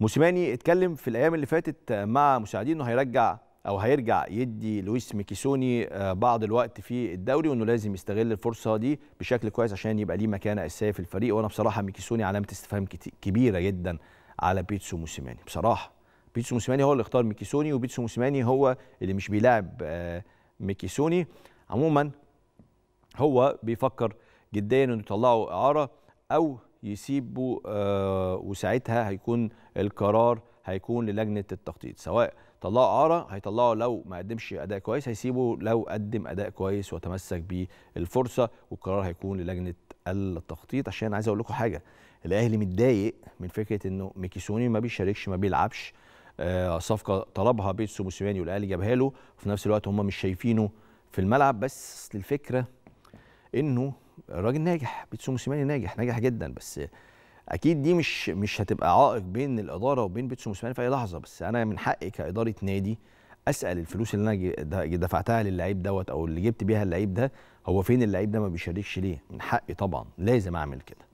موسيماني اتكلم في الايام اللي فاتت مع مساعديه انه هيرجع او هيرجع يدي لويس ميكيسوني آه، بعض الوقت في الدوري وانه لازم يستغل الفرصه دي بشكل كويس عشان يبقى ليه مكانه اساسيه في الفريق وانا بصراحه ميكيسوني علامه استفهام كبيره جدا على بيتسو موسيماني بصراحه بيتسو موسيماني هو اللي اختار ميكيسوني وبيتسو موسيماني هو اللي مش بيلاعب آه، ميكيسوني عموما هو بيفكر جديا انه يطلعوا اعاره او يسيبوا آه، وساعتها هيكون القرار هيكون للجنه التخطيط سواء طلعوا عاره هيطلعوا لو ما قدمش اداء كويس هيسيبه لو قدم اداء كويس وتمسك بالفرصه والقرار هيكون للجنه التخطيط عشان عايز اقول لكم حاجه الاهلي متضايق من فكره انه ميكيسوني ما بيشاركش ما بيلعبش آه، صفقه طلبها بيتسو موسيماني والاهلي جابها له وفي نفس الوقت هم مش شايفينه في الملعب بس الفكره انه الراجل ناجح بيتسو موسيماني ناجح ناجح جدا بس اكيد دي مش مش هتبقى عائق بين الاداره وبين بيتسو موسيماني في اي لحظه بس انا من حقي كاداره نادي اسال الفلوس اللي انا دفعتها للعيب دوت او اللي جبت بيها اللعيب ده هو فين اللعيب ده ما بيشاركش ليه من حقي طبعا لازم اعمل كده